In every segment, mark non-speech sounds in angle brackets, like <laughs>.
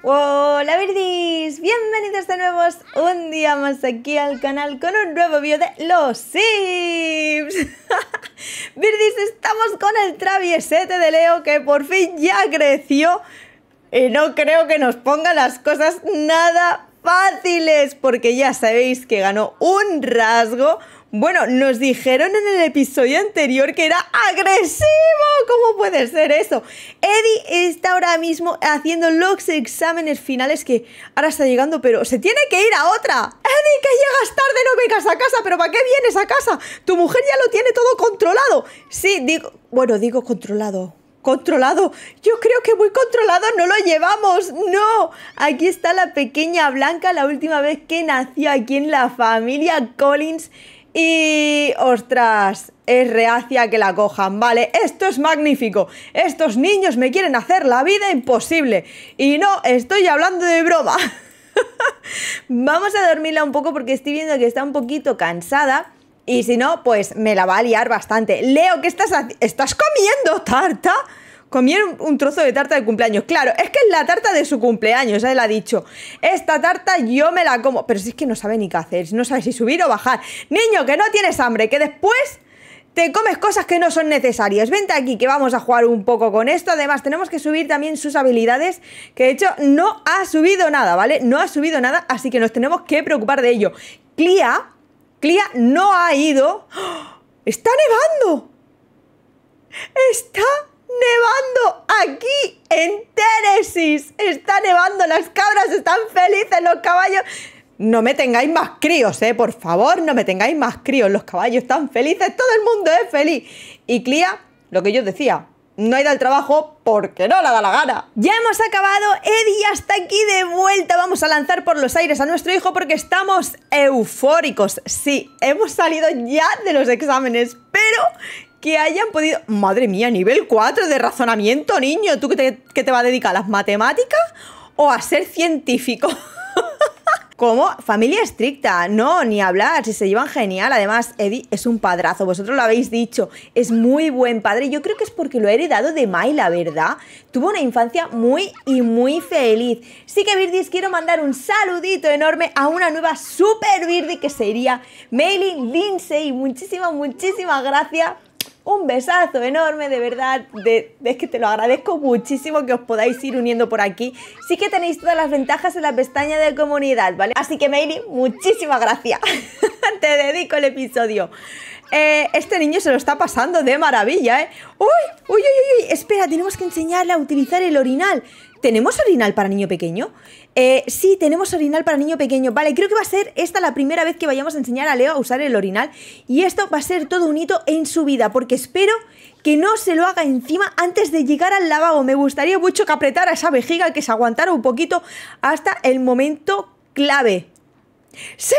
Hola Virdis, bienvenidos de nuevo un día más aquí al canal con un nuevo vídeo de los Sims <laughs> Virdis, estamos con el traviesete de Leo que por fin ya creció Y no creo que nos ponga las cosas nada fáciles Porque ya sabéis que ganó un rasgo, bueno, nos dijeron en el episodio anterior que era agresivo. ¿Cómo puede ser eso? Eddie está ahora mismo haciendo los exámenes finales que ahora está llegando, pero se tiene que ir a otra. Eddie, que llegas tarde, no vengas a casa, pero ¿para qué vienes a casa? Tu mujer ya lo tiene todo controlado. Sí, digo, bueno, digo controlado controlado. Yo creo que muy controlado no lo llevamos. No. Aquí está la pequeña Blanca, la última vez que nació aquí en la familia Collins. Y, ostras, es reacia que la cojan, ¿vale? Esto es magnífico. Estos niños me quieren hacer la vida imposible. Y no, estoy hablando de broma. <laughs> Vamos a dormirla un poco porque estoy viendo que está un poquito cansada. Y si no, pues me la va a liar bastante. Leo, ¿qué estás haciendo? ¿Estás comiendo tarta? Comieron un trozo de tarta de cumpleaños. Claro, es que es la tarta de su cumpleaños, ya él ha dicho. Esta tarta yo me la como. Pero si es que no sabe ni qué hacer, no sabe si subir o bajar. Niño, que no tienes hambre, que después te comes cosas que no son necesarias. Vente aquí que vamos a jugar un poco con esto. Además, tenemos que subir también sus habilidades, que de hecho no ha subido nada, ¿vale? No ha subido nada, así que nos tenemos que preocupar de ello. Clia, Clia no ha ido. ¡Oh! ¡Está nevando! ¡Está nevando aquí en Ténesis. Está nevando, las cabras están felices, los caballos. No me tengáis más críos, ¿eh? Por favor, no me tengáis más críos. Los caballos están felices, todo el mundo es feliz. Y Clía, lo que yo decía, no hay ido al trabajo porque no la da la gana. Ya hemos acabado, Eddie hasta aquí de vuelta. Vamos a lanzar por los aires a nuestro hijo porque estamos eufóricos. Sí, hemos salido ya de los exámenes, pero que hayan podido... Madre mía, nivel 4 de razonamiento, niño. ¿Tú que te, vas a dedicar? ¿A las matemáticas o a ser científico? <laughs> como familia estricta, no, ni hablar, si se llevan genial. Además, Eddie es un padrazo, vosotros lo habéis dicho, es muy buen padre. Yo creo que es porque lo ha heredado de Mai, la verdad. Tuvo una infancia muy y muy feliz. Sí que, Virdis, quiero mandar un saludito enorme a una nueva super que sería Mailing Lindsay. Muchísimas, muchísimas gracias un besazo enorme, de verdad, es que te lo agradezco muchísimo que os podáis ir uniendo por aquí. Sí que tenéis todas las ventajas en la pestaña de comunidad, ¿vale? Así que Meili, muchísimas gracias. <laughs> te dedico el episodio. Eh, este niño se lo está pasando de maravilla, ¿eh? ¡Uy! ¡Uy, uy, uy! Espera, tenemos que enseñarle a utilizar el orinal. ¿Tenemos orinal para niño pequeño? Eh, sí, tenemos orinal para niño pequeño. Vale, creo que va a ser esta la primera vez que vayamos a enseñar a Leo a usar el orinal. Y esto va a ser todo un hito en su vida, porque espero que no se lo haga encima antes de llegar al lavabo. Me gustaría mucho que apretara esa vejiga, que se aguantara un poquito hasta el momento clave. ¡Sí!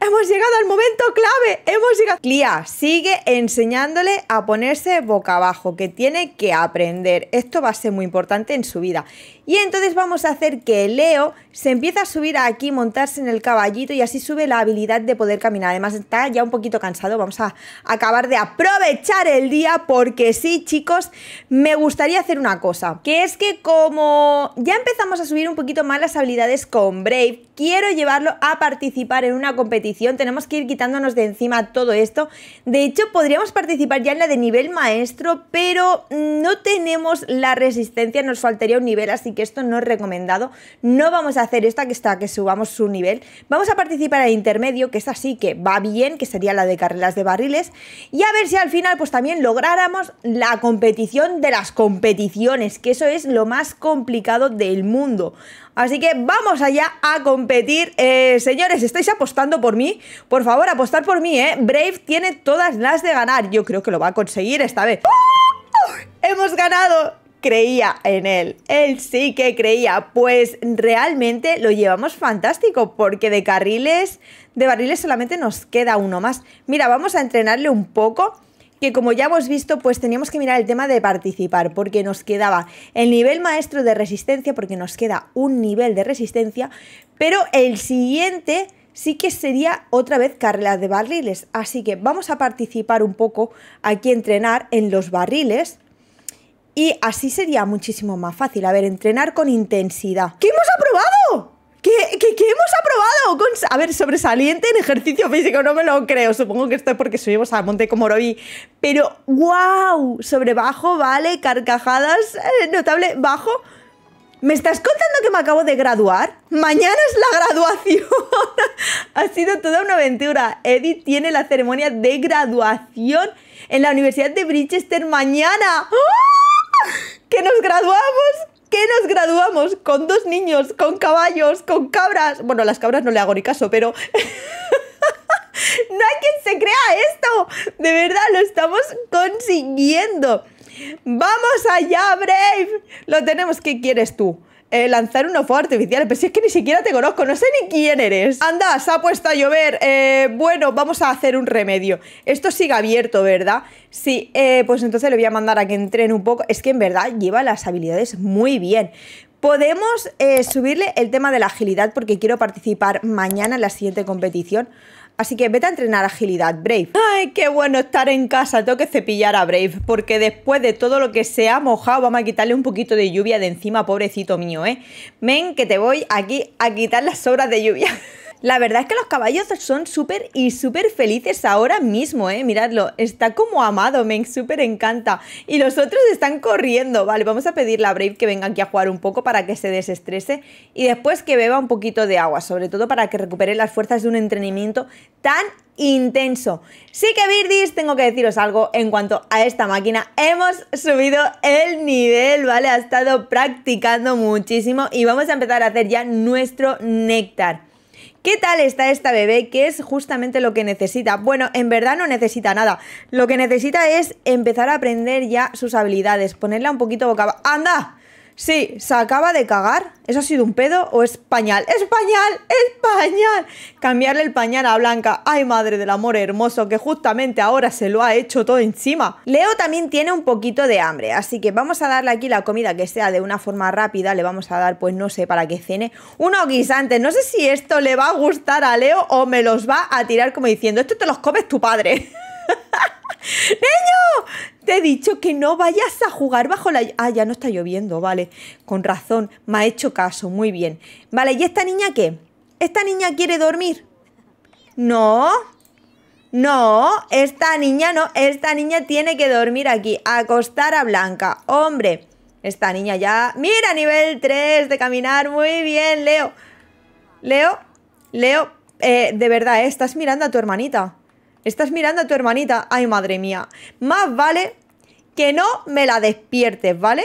Hemos llegado al momento clave. Hemos llegado. sigue enseñándole a ponerse boca abajo, que tiene que aprender. Esto va a ser muy importante en su vida. Y entonces vamos a hacer que Leo se empiece a subir aquí, montarse en el caballito y así sube la habilidad de poder caminar. Además está ya un poquito cansado, vamos a acabar de aprovechar el día porque sí, chicos, me gustaría hacer una cosa. Que es que como ya empezamos a subir un poquito más las habilidades con Brave, quiero llevarlo a participar en una competición. Tenemos que ir quitándonos de encima todo esto. De hecho, podríamos participar ya en la de nivel maestro, pero no tenemos la resistencia, nos faltaría un nivel, así que esto no es recomendado. No vamos a hacer esta que está que subamos su nivel. Vamos a participar en intermedio, que es así que va bien, que sería la de carreras de barriles. Y a ver si al final pues también lográramos la competición de las competiciones, que eso es lo más complicado del mundo. Así que vamos allá a competir. Eh, señores, ¿estáis apostando por mí? Por favor, apostar por mí, ¿eh? Brave tiene todas las de ganar. Yo creo que lo va a conseguir esta vez. ¡Oh! ¡Hemos ganado! creía en él, él sí que creía, pues realmente lo llevamos fantástico porque de carriles, de barriles solamente nos queda uno más. Mira, vamos a entrenarle un poco que como ya hemos visto, pues teníamos que mirar el tema de participar, porque nos quedaba el nivel maestro de resistencia, porque nos queda un nivel de resistencia, pero el siguiente sí que sería otra vez carrera de barriles. Así que vamos a participar un poco aquí, entrenar en los barriles. Y así sería muchísimo más fácil. A ver, entrenar con intensidad. ¿Qué hemos aprobado? ¿Qué, hemos aprobado? a ver, sobresaliente en ejercicio físico, no me lo creo. Supongo que esto es porque subimos a Monte Robi Pero, wow, sobre bajo, vale, carcajadas, eh, notable, bajo. ¿Me estás contando que me acabo de graduar? Mañana es la graduación. <laughs> ha sido toda una aventura. Edith tiene la ceremonia de graduación en la Universidad de Bridgester mañana. ¡Ah! que nos graduamos que nos graduamos con dos niños, con caballos, con cabras. Bueno, las cabras no le hago ni caso, pero... <laughs> no hay quien se crea esto. De verdad, lo estamos consiguiendo. Vamos allá, Brave. Lo tenemos. ¿Qué quieres tú? Eh, lanzar un fuerte oficial, pero si es que ni siquiera te conozco, no sé ni quién eres. Anda, se ha puesto a llover. Eh, bueno, vamos a hacer un remedio. Esto sigue abierto, ¿verdad? Sí, eh, pues entonces le voy a mandar a que entren un poco. Es que en verdad lleva las habilidades muy bien. Podemos subirle el tema de la agilidad porque quiero participar mañana en la siguiente competición. Así que vete a entrenar agilidad, Brave. Ay, qué bueno estar en casa, tengo que cepillar a Brave, porque después de todo lo que se ha mojado, vamos a quitarle un poquito de lluvia de encima, pobrecito mío, ¿eh? Men. que te voy aquí a quitar las sobras de lluvia. <laughs> La verdad es que los caballos son súper y súper felices ahora mismo, ¿eh? Miradlo, está como amado, me súper encanta. Y los otros están corriendo. Vale, vamos a pedirle a Brave que venga aquí a jugar un poco para que se desestrese y después que beba un poquito de agua, sobre todo para que recupere las fuerzas de un entrenamiento tan intenso. Sí que Birdis, tengo que deciros algo en cuanto a esta máquina. Hemos subido el nivel, ¿vale? Ha estado practicando muchísimo y vamos a empezar a hacer ya nuestro néctar. ¿Qué tal está esta bebé? Que es justamente lo que necesita? Bueno, en verdad no necesita nada. Lo que necesita es empezar a aprender ya sus habilidades, ponerla un poquito boca... ¡Anda! Sí, se acaba de cagar. ¿Eso ha sido un pedo o es pañal? ¡Es pañal! ¡Es pañal! Cambiarle el pañal a Blanca. ¡Ay, madre del amor hermoso! Que justamente ahora se lo ha hecho todo encima. Leo también tiene un poquito de hambre, así que vamos a darle aquí la comida que sea de una forma rápida. Le vamos a dar, pues no sé, para que cene. Unos guisantes. No sé si esto le va a gustar a Leo o me los va a tirar como diciendo: Esto te los comes tu padre. <laughs> ¡Niño! Te he dicho que no vayas a jugar bajo la... Ah, ya no está lloviendo, vale. Con razón, me ha hecho caso, muy bien. Vale, ¿y esta niña qué? ¿Esta niña quiere dormir? No. No, esta niña no. Esta niña tiene que dormir aquí. Acostar a Blanca. Hombre, esta niña ya... Mira, nivel 3 de caminar. Muy bien, Leo. Leo, Leo, eh, de verdad, eh, estás mirando a tu hermanita. Estás mirando a tu hermanita. Ay, madre mía. Más vale que no me la despiertes, ¿vale?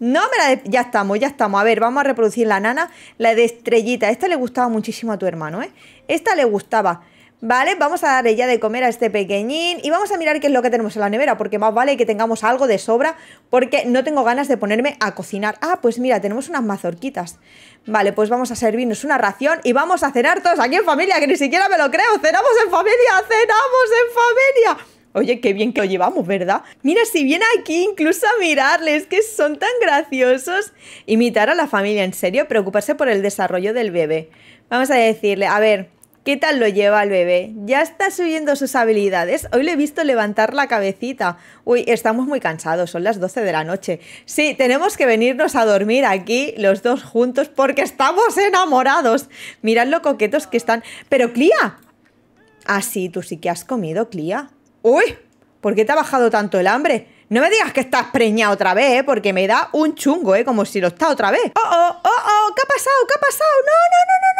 No me la... Ya estamos, ya estamos. A ver, vamos a reproducir la nana, la de estrellita. Esta le gustaba muchísimo a tu hermano, ¿eh? Esta le gustaba. ¿Vale? Vamos a darle ya de comer a este pequeñín y vamos a mirar qué es lo que tenemos en la nevera, porque más vale que tengamos algo de sobra, porque no tengo ganas de ponerme a cocinar. Ah, pues mira, tenemos unas mazorquitas. Vale, pues vamos a servirnos una ración y vamos a cenar todos aquí en familia, que ni siquiera me lo creo. ¡Cenamos en familia! ¡Cenamos en familia! Oye, qué bien que lo llevamos, ¿verdad? Mira, si viene aquí incluso a mirarles, que son tan graciosos. Imitar a la familia, en serio, preocuparse por el desarrollo del bebé. Vamos a decirle, a ver, ¿Qué tal lo lleva el bebé? Ya está subiendo sus habilidades. Hoy le he visto levantar la cabecita. Uy, estamos muy cansados, son las 12 de la noche. Sí, tenemos que venirnos a dormir aquí los dos juntos porque estamos enamorados. Mirad lo coquetos que están. Pero Clía. Ah, sí, tú sí que has comido, Clía. Uy, ¿por qué te ha bajado tanto el hambre? No me digas que estás preñada otra vez, ¿eh? porque me da un chungo, ¿eh? Como si lo está otra vez. ¡Oh, oh, oh, oh! ¿Qué ha pasado? ¿Qué ha pasado? ¡No, no, no! no!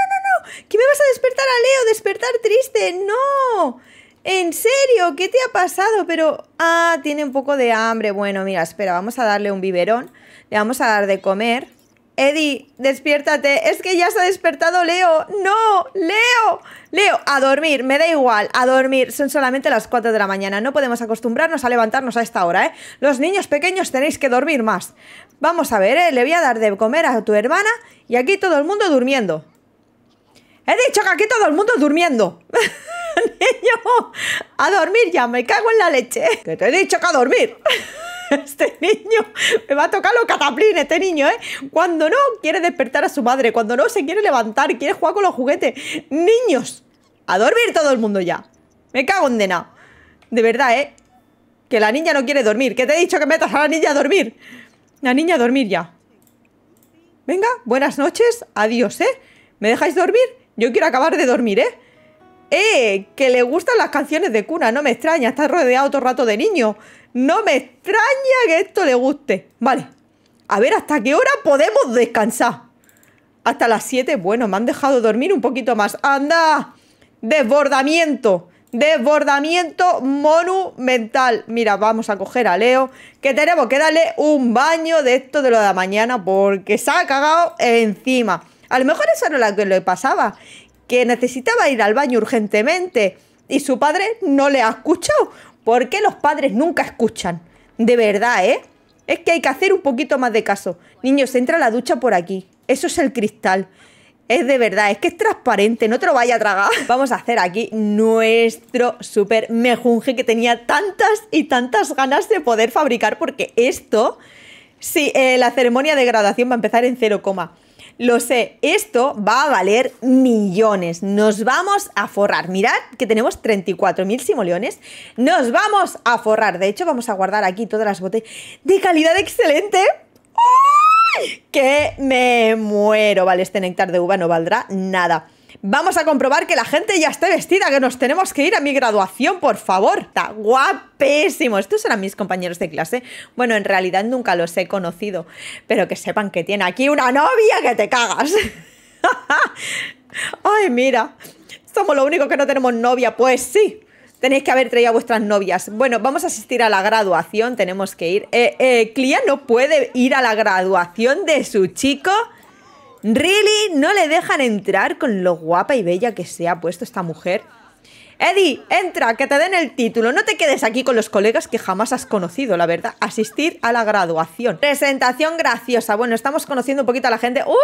¿Qué me vas a despertar a Leo? ¡Despertar triste! ¡No! ¿En serio? ¿Qué te ha pasado? Pero, ah, tiene un poco de hambre. Bueno, mira, espera, vamos a darle un biberón. Le vamos a dar de comer. Eddie, despiértate. Es que ya se ha despertado Leo. No, Leo. Leo, a dormir, me da igual, a dormir. Son solamente las 4 de la mañana. No podemos acostumbrarnos a levantarnos a esta hora, ¿eh? Los niños pequeños tenéis que dormir más. Vamos a ver, ¿eh? Le voy a dar de comer a tu hermana y aquí todo el mundo durmiendo. He dicho que aquí todo el mundo durmiendo. <laughs> niño, a dormir ya, me cago en la leche. Que te he dicho que a dormir. <laughs> este niño me va a tocar los cataplines, este niño, ¿eh? Cuando no quiere despertar a su madre, cuando no se quiere levantar, quiere jugar con los juguetes. Niños, a dormir todo el mundo ya. Me cago en de De verdad, ¿eh? Que la niña no quiere dormir. Que te he dicho que metas a la niña a dormir. La niña a dormir ya. Venga, buenas noches. Adiós, ¿eh? ¿Me dejáis dormir? Yo quiero acabar de dormir, ¿eh? ¡Eh! Que le gustan las canciones de cuna, no me extraña, está rodeado todo el rato de niños. No me extraña que esto le guste. Vale, a ver hasta qué hora podemos descansar. Hasta las 7, bueno, me han dejado dormir un poquito más. ¡Anda! Desbordamiento. Desbordamiento monumental. Mira, vamos a coger a Leo, que tenemos que darle un baño de esto de lo de la mañana, porque se ha cagado encima. A lo mejor eso era la que le pasaba, que necesitaba ir al baño urgentemente y su padre no le ha escuchado. ¿Por qué los padres nunca escuchan? De verdad, ¿eh? Es que hay que hacer un poquito más de caso. Niños, entra la ducha por aquí. Eso es el cristal. Es de verdad, es que es transparente, no te lo vaya a tragar. <laughs> Vamos a hacer aquí nuestro super mejunje que tenía tantas y tantas ganas de poder fabricar porque esto, sí, eh, la ceremonia de graduación va a empezar en 0, lo sé, esto va a valer millones. Nos vamos a forrar. Mirad que tenemos 34.000 simoleones. Nos vamos a forrar. De hecho, vamos a guardar aquí todas las botellas de calidad excelente. ¡Ay! Que me muero. Vale, este néctar de uva no valdrá nada. Vamos a comprobar que la gente ya esté vestida, que nos tenemos que ir a mi graduación, por favor. Está guapísimo. Estos eran mis compañeros de clase. Bueno, en realidad nunca los he conocido, pero que sepan que tiene aquí una novia que te cagas. <laughs> Ay, mira. Somos lo único que no tenemos novia, pues sí. Tenéis que haber traído a vuestras novias. Bueno, vamos a asistir a la graduación, tenemos que ir. Eh, eh no puede ir a la graduación de su chico. Really, no le dejan entrar con lo guapa y bella que se ha puesto esta mujer. Eddie, entra, que te den el título. No te quedes aquí con los colegas que jamás has conocido, la verdad. Asistir a la graduación. Presentación graciosa. Bueno, estamos conociendo un poquito a la gente. ¡Uh!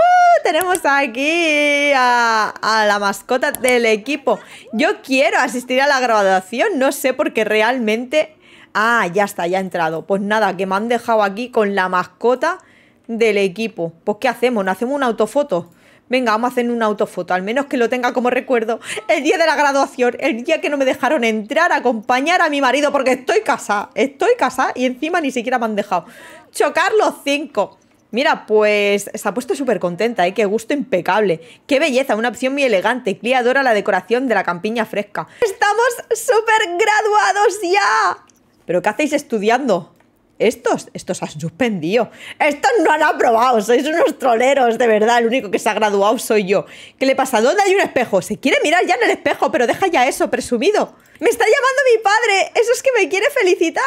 Tenemos aquí a, la mascota del equipo. Yo quiero asistir a la graduación. No sé por qué realmente... Ah, ya está, ya ha entrado. Pues nada, que me han dejado aquí con la mascota del equipo. Pues ¿qué hacemos? ¿No hacemos una autofoto? Venga, vamos a hacer una autofoto, al menos que lo tenga como recuerdo. El día de la graduación, el día que no me dejaron entrar a acompañar a mi marido porque estoy casada, estoy casada y encima ni siquiera me han dejado. Chocar los cinco. Mira, pues se ha puesto súper contenta, ¿eh? Qué gusto impecable. Qué belleza, una opción muy elegante. Clea adora la decoración de la campiña fresca. ¡Estamos súper graduados ya! ¿Pero qué hacéis estudiando? Estos, estos han suspendido. Estos no han aprobado. Sois unos troleros, de verdad. El único que se ha graduado soy yo. ¿Qué le pasa? ¿Dónde hay un espejo? Se quiere mirar ya en el espejo, pero deja ya eso, presumido. Me está llamando mi padre. Eso es que me quiere felicitar.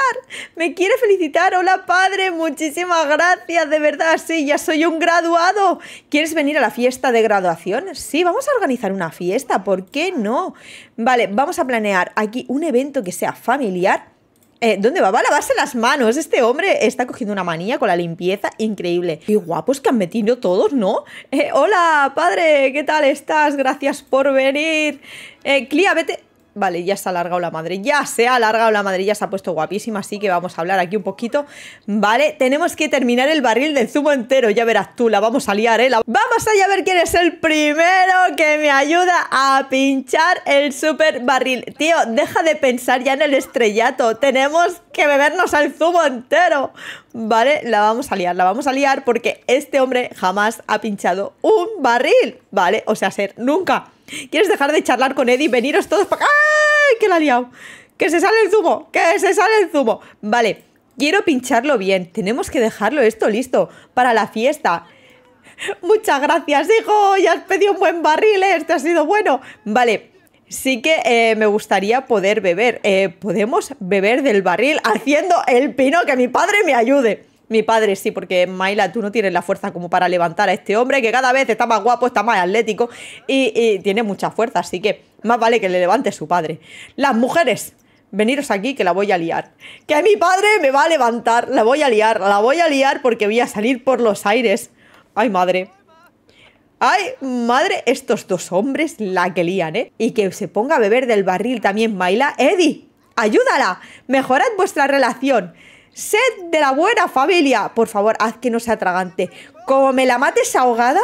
Me quiere felicitar. Hola, padre. Muchísimas gracias. De verdad, sí, ya soy un graduado. ¿Quieres venir a la fiesta de graduación? Sí, vamos a organizar una fiesta. ¿Por qué no? Vale, vamos a planear aquí un evento que sea familiar eh, ¿Dónde va? Va a lavarse las manos. Este hombre está cogiendo una manía con la limpieza increíble. Qué guapos que han metido todos, ¿no? Eh, hola, padre, ¿qué tal estás? Gracias por venir. Eh, vete. Vale, ya se ha alargado la madre, ya se ha alargado la madre, ya se ha puesto guapísima, así que vamos a hablar aquí un poquito. Vale, tenemos que terminar el barril del zumo entero, ya verás tú, la vamos a liar, ¿eh? Vamos allá a ver quién es el primero que me ayuda a pinchar el super barril. Tío, deja de pensar ya en el estrellato, tenemos que bebernos el zumo entero. Vale, la vamos a liar, la vamos a liar porque este hombre jamás ha pinchado un barril, ¿vale? O sea, ser nunca. ¿Quieres dejar de charlar con Eddie? Veniros todos para ¡Ay, que la liado! ¡Que se sale el zumo! ¡Que se sale el zumo! Vale, quiero pincharlo bien. Tenemos que dejarlo esto listo para la fiesta. Muchas gracias, hijo. Ya has pedido un buen barril, ¿eh? Este ha sido bueno. Vale, sí que eh, me gustaría poder beber. Eh, podemos beber del barril haciendo el pino que mi padre me ayude. Mi padre sí, porque Maila, tú no tienes la fuerza como para levantar a este hombre que cada vez está más guapo, está más atlético y, tiene mucha fuerza, así que más vale que le levante su padre. Las mujeres, veniros aquí que la voy a liar. Que mi padre me va a levantar, la voy a liar, la voy a liar porque voy a salir por los aires. Ay, madre. Ay, madre, estos dos hombres la que lían, ¿eh? Y que se ponga a beber del barril también Maila. Eddie, ayúdala, mejorad vuestra relación. Sed de la buena familia. Por favor, haz que no sea tragante Como me la mates ahogada.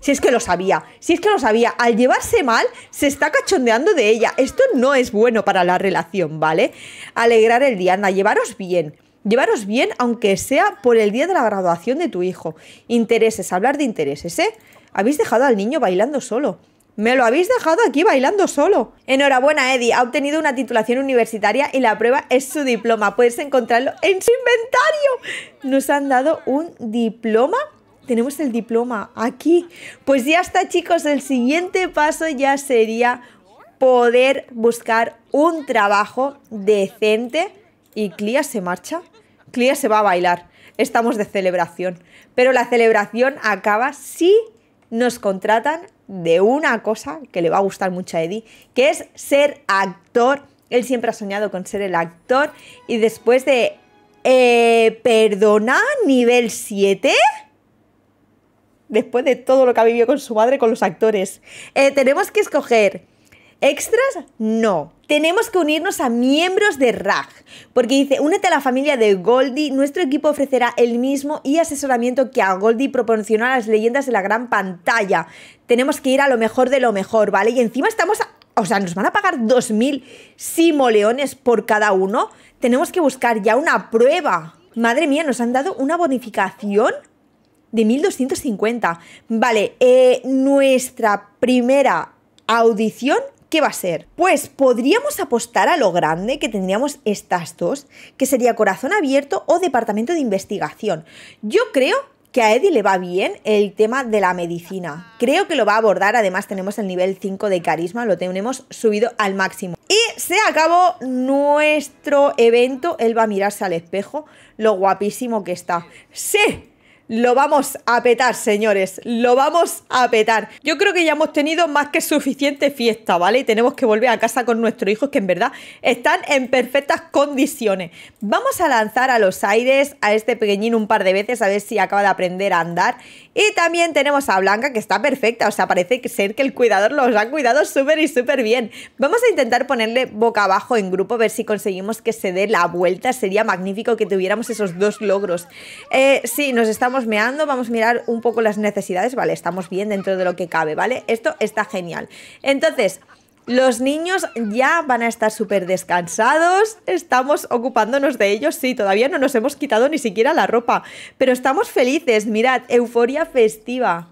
Si es que lo sabía, si es que lo sabía, al llevarse mal se está cachondeando de ella. Esto no es bueno para la relación, ¿vale? Alegrar el día, anda, llevaros bien. Llevaros bien, aunque sea por el día de la graduación de tu hijo. Intereses, hablar de intereses, ¿eh? Habéis dejado al niño bailando solo. Me lo habéis dejado aquí bailando solo. Enhorabuena, Eddie. Ha obtenido una titulación universitaria y la prueba es su diploma. Puedes encontrarlo en su inventario. Nos han dado un diploma. Tenemos el diploma aquí. Pues ya está, chicos. El siguiente paso ya sería poder buscar un trabajo decente. Y Clia se marcha. Clia se va a bailar. Estamos de celebración. Pero la celebración acaba si nos contratan de una cosa que le va a gustar mucho a Eddie, que es ser actor. Él siempre ha soñado con ser el actor. Y después de... Eh, ¿Perdona? ¿Nivel 7? Después de todo lo que ha vivido con su madre, con los actores. Eh, tenemos que escoger ¿Extras? No. Tenemos que unirnos a miembros de RAG, porque dice, únete a la familia de Goldie, nuestro equipo ofrecerá el mismo y asesoramiento que a Goldie proporcionó a las leyendas de la gran pantalla. Tenemos que ir a lo mejor de lo mejor, ¿vale? Y encima estamos, o sea, nos van a pagar 2.000 simoleones por cada uno. Tenemos que buscar ya una prueba. Madre mía, nos han dado una bonificación de 1.250. Vale, eh, nuestra primera audición ¿qué va a ser? Pues podríamos apostar a lo grande que tendríamos estas dos, que sería Corazón Abierto o Departamento de Investigación. Yo creo que a Eddie le va bien el tema de la medicina. Creo que lo va a abordar, además tenemos el nivel 5 de carisma, lo tenemos subido al máximo. Y se acabó nuestro evento, él va a mirarse al espejo, lo guapísimo que está. ¡Sí! Lo vamos a petar, señores. Lo vamos a petar. Yo creo que ya hemos tenido más que suficiente fiesta, ¿vale? Y tenemos que volver a casa con nuestros hijos que en verdad están en perfectas condiciones. Vamos a lanzar a los aires a este pequeñín un par de veces a ver si acaba de aprender a andar. Y también tenemos a Blanca que está perfecta. O sea, parece ser que el cuidador los ha cuidado súper y súper bien. Vamos a intentar ponerle boca abajo en grupo, a ver si conseguimos que se dé la vuelta. Sería magnífico que tuviéramos esos dos logros. Eh, sí, nos estamos meando, vamos a mirar un poco las necesidades, ¿vale? Estamos bien dentro de lo que cabe, ¿vale? Esto está genial. Entonces, los niños ya van a estar súper descansados, estamos ocupándonos de ellos, sí, todavía no nos hemos quitado ni siquiera la ropa, pero estamos felices, mirad, euforia festiva.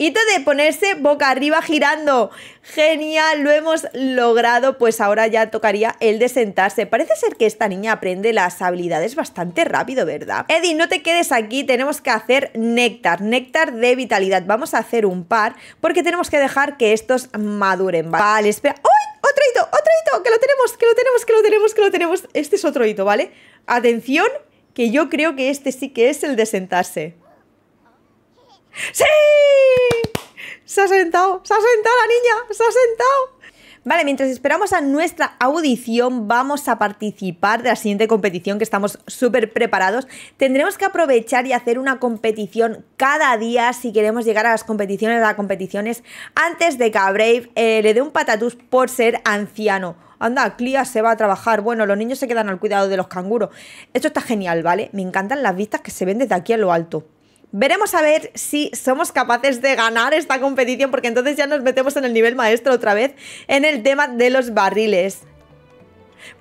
Hito de ponerse boca arriba girando. Genial, lo hemos logrado, pues ahora ya tocaría el de sentarse. Parece ser que esta niña aprende las habilidades bastante rápido, ¿verdad? Eddie, no te quedes aquí, tenemos que hacer néctar, néctar de vitalidad. Vamos a hacer un par porque tenemos que dejar que estos maduren. Vale, espera. ¡Uy! ¡Otro hito! ¡Otro hito! ¡Que lo tenemos! ¡Que lo tenemos! ¡Que lo tenemos! ¡Que lo tenemos! Este es otro hito, ¿vale? Atención, que yo creo que este sí que es el de sentarse. ¡Sí! Se ha sentado, se ha sentado la niña, se ha sentado. Vale, mientras esperamos a nuestra audición, vamos a participar de la siguiente competición que estamos súper preparados. Tendremos que aprovechar y hacer una competición cada día si queremos llegar a las competiciones, a las competiciones, antes de que a Brave eh, le dé un patatús por ser anciano. Anda, Clia se va a trabajar. Bueno, los niños se quedan al cuidado de los canguros. Esto está genial, ¿vale? Me encantan las vistas que se ven desde aquí a lo alto. Veremos a ver si somos capaces de ganar esta competición porque entonces ya nos metemos en el nivel maestro otra vez en el tema de los barriles.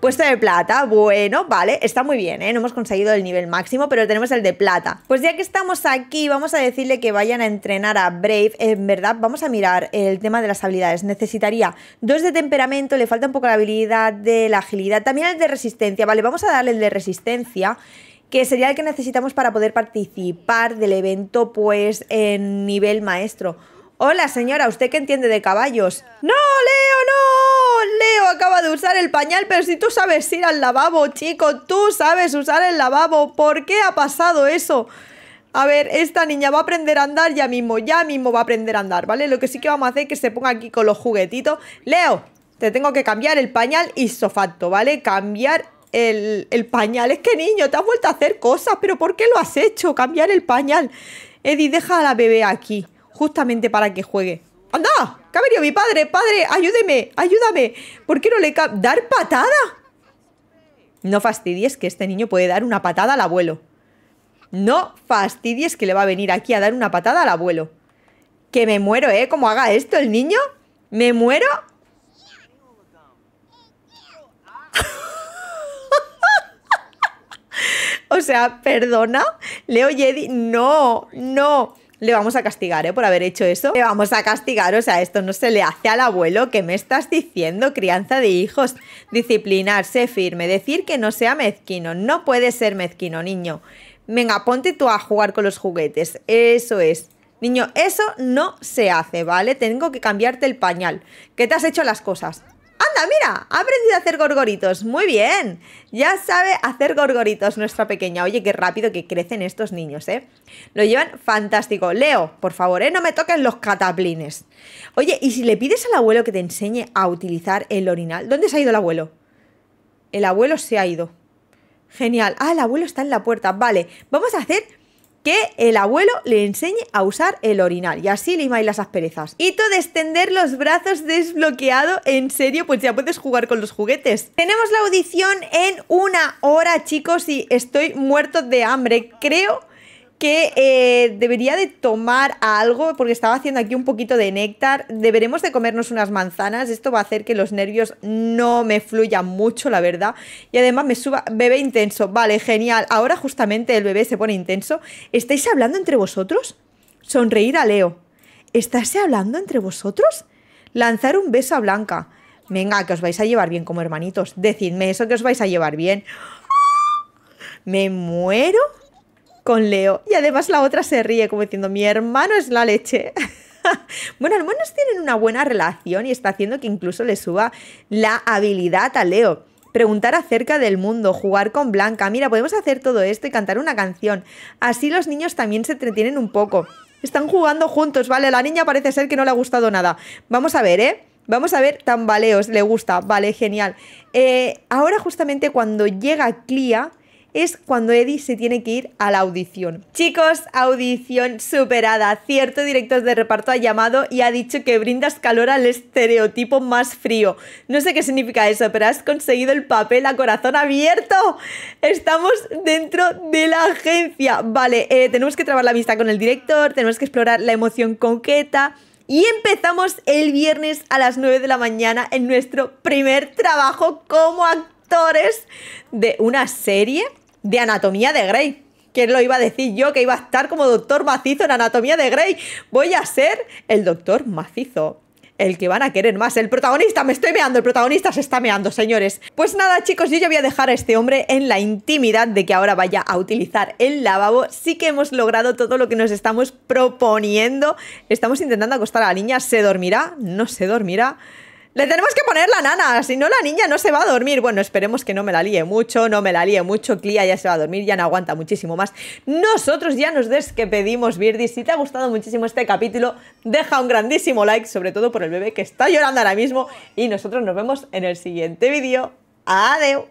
Puesto de plata, bueno, vale, está muy bien, ¿eh? No hemos conseguido el nivel máximo, pero tenemos el de plata. Pues ya que estamos aquí, vamos a decirle que vayan a entrenar a Brave. En verdad, vamos a mirar el tema de las habilidades. Necesitaría dos de temperamento, le falta un poco la habilidad de la agilidad, también el de resistencia, vale, vamos a darle el de resistencia que sería el que necesitamos para poder participar del evento, pues en nivel maestro. Hola señora, ¿usted qué entiende de caballos? ¡No, Leo, no! Leo acaba de usar el pañal, pero si tú sabes ir al lavabo, chico, tú sabes usar el lavabo, ¿por qué ha pasado eso? A ver, esta niña va a aprender a andar ya mismo, ya mismo va a aprender a andar, ¿vale? Lo que sí que vamos a hacer es que se ponga aquí con los juguetitos. Leo, te tengo que cambiar el pañal y sofacto ¿vale? Cambiar el, pañal. Es que niño, te has vuelto a hacer cosas, pero ¿por qué lo has hecho? Cambiar el pañal. Eddie, deja a la bebé aquí, justamente para que juegue. ¡Anda! ¡Que mi padre! ¡Padre, ayúdeme! ¡Ayúdame! ¿Por qué no le... ¿Dar patada? No fastidies que este niño puede dar una patada al abuelo. No fastidies que le va a venir aquí a dar una patada al abuelo. Que me muero, ¿eh? Como haga esto el niño. Me muero <laughs> O sea, perdona, Leo Jedi, no, no. Le vamos a castigar, ¿eh? Por haber hecho eso. Le vamos a castigar, o sea, esto no se le hace al abuelo. ¿Qué me estás diciendo? Crianza de hijos. Disciplinarse firme. Decir que no sea mezquino. No puede ser mezquino, niño. Venga, ponte tú a jugar con los juguetes. Eso es. Niño, eso no se hace, ¿vale? Tengo que cambiarte el pañal. ¿Qué te has hecho las cosas? Anda, mira, ha aprendido a hacer gorgoritos. Muy bien. Ya sabe hacer gorgoritos nuestra pequeña. Oye, qué rápido que crecen estos niños, ¿eh? Lo llevan fantástico. Leo, por favor, ¿eh? no me toquen los cataplines. Oye, ¿y si le pides al abuelo que te enseñe a utilizar el orinal? ¿Dónde se ha ido el abuelo? El abuelo se ha ido. Genial. Ah, el abuelo está en la puerta. Vale, vamos a hacer que el abuelo le enseñe a usar el orinal y así limáis las asperezas. Hito de extender los brazos desbloqueado, en serio, pues ya puedes jugar con los juguetes. Tenemos la audición en una hora, chicos, y estoy muerto de hambre. Creo que eh, debería de tomar algo, porque estaba haciendo aquí un poquito de néctar. Deberemos de comernos unas manzanas, esto va a hacer que los nervios no me fluyan mucho, la verdad. Y además me suba, bebé intenso, vale, genial. Ahora justamente el bebé se pone intenso. ¿Estáis hablando entre vosotros? Sonreír a Leo. ¿Estáis hablando entre vosotros? Lanzar un beso a Blanca. Venga, que os vais a llevar bien como hermanitos. Decidme eso que os vais a llevar bien. Me muero con Leo. Y además la otra se ríe como diciendo, mi hermano es la leche. <laughs> bueno, hermanos tienen una buena relación y está haciendo que incluso le suba la habilidad a Leo. Preguntar acerca del mundo, jugar con Blanca, mira, podemos hacer todo esto y cantar una canción. Así los niños también se entretienen un poco. Están jugando juntos, ¿vale? La niña parece ser que no le ha gustado nada. Vamos a ver, ¿eh? Vamos a ver, tambaleos, le gusta, vale, genial. Eh, ahora justamente cuando llega Clia, es cuando Eddie se tiene que ir a la audición. Chicos, audición superada. Cierto director de reparto ha llamado y ha dicho que brindas calor al estereotipo más frío. No sé qué significa eso, pero has conseguido el papel a corazón abierto. Estamos dentro de la agencia. Vale, eh, tenemos que trabar la amistad con el director, tenemos que explorar la emoción concreta. Y empezamos el viernes a las 9 de la mañana en nuestro primer trabajo como actores de una serie de Anatomía de Grey. ¿Quién lo iba a decir yo que iba a estar como doctor macizo en Anatomía de Grey? Voy a ser el doctor macizo el que van a querer más. El protagonista, me estoy meando, el protagonista se está meando, señores. Pues nada, chicos, yo ya voy a dejar a este hombre en la intimidad de que ahora vaya a utilizar el lavabo. Sí que hemos logrado todo lo que nos estamos proponiendo. Estamos intentando acostar a la niña, ¿se dormirá? ¿No se dormirá? no se dormirá le tenemos que poner la nana, si no la niña no se va a dormir. Bueno, esperemos que no me la líe mucho, no me la líe mucho. Clia ya se va a dormir, ya no aguanta muchísimo más. Nosotros ya nos des que pedimos, Birdie. Si te ha gustado muchísimo este capítulo, deja un grandísimo like, sobre todo por el bebé que está llorando ahora mismo. Y nosotros nos vemos en el siguiente vídeo. Adeu.